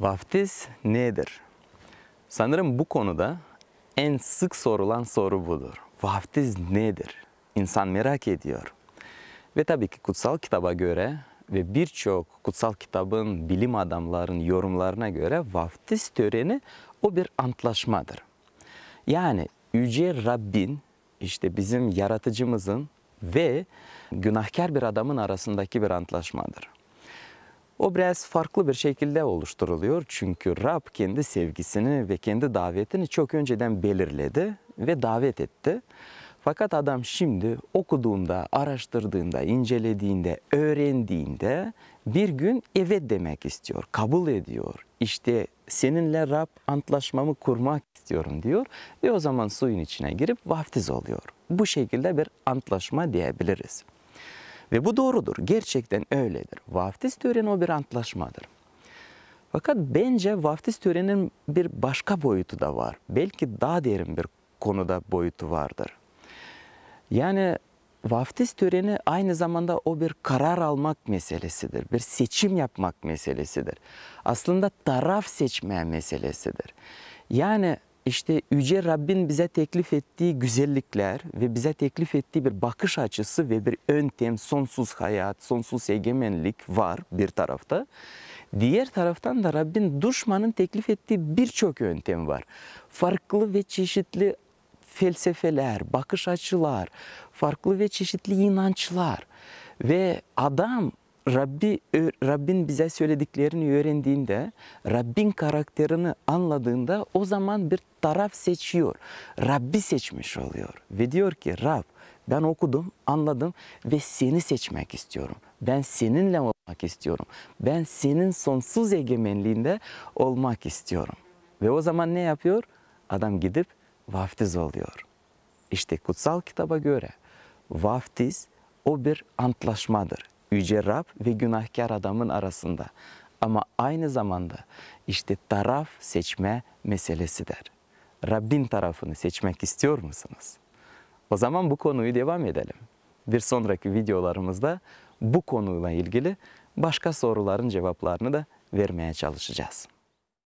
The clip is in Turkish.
Vaftiz nedir? Sanırım bu konuda en sık sorulan soru budur. Vaftiz nedir? İnsan merak ediyor. Ve tabii ki kutsal kitaba göre ve birçok kutsal kitabın bilim adamların yorumlarına göre vaftiz töreni o bir antlaşmadır. Yani Yüce Rabbin işte bizim yaratıcımızın ve günahkar bir adamın arasındaki bir antlaşmadır. O biraz farklı bir şekilde oluşturuluyor. Çünkü Rab kendi sevgisini ve kendi davetini çok önceden belirledi ve davet etti. Fakat adam şimdi okuduğunda, araştırdığında, incelediğinde, öğrendiğinde bir gün evet demek istiyor, kabul ediyor. İşte seninle Rab antlaşmamı kurmak istiyorum diyor ve o zaman suyun içine girip vaftiz oluyor. Bu şekilde bir antlaşma diyebiliriz. Ve bu doğrudur. Gerçekten öyledir. Vaftiz töreni o bir antlaşmadır. Fakat bence vaftiz töreninin bir başka boyutu da var. Belki daha derin bir konuda boyutu vardır. Yani vaftiz töreni aynı zamanda o bir karar almak meselesidir. Bir seçim yapmak meselesidir. Aslında taraf seçme meselesidir. Yani işte Yüce Rabbin bize teklif ettiği güzellikler ve bize teklif ettiği bir bakış açısı ve bir yöntem, sonsuz hayat, sonsuz egemenlik var bir tarafta. Diğer taraftan da Rabbin düşmanın teklif ettiği birçok yöntem var. Farklı ve çeşitli felsefeler, bakış açılar, farklı ve çeşitli inançlar ve adam Rabbi Rabbin bize söylediklerini öğrendiğinde, Rabbin karakterini anladığında o zaman bir taraf seçiyor. Rabbi seçmiş oluyor ve diyor ki Rab ben okudum, anladım ve seni seçmek istiyorum. Ben seninle olmak istiyorum. Ben senin sonsuz egemenliğinde olmak istiyorum. Ve o zaman ne yapıyor? Adam gidip vaftiz oluyor. İşte kutsal kitaba göre vaftiz o bir antlaşmadır Yüce Rab ve günahkar adamın arasında. Ama aynı zamanda işte taraf seçme meselesi der. Rabbin tarafını seçmek istiyor musunuz? O zaman bu konuyu devam edelim. Bir sonraki videolarımızda bu konuyla ilgili başka soruların cevaplarını da vermeye çalışacağız.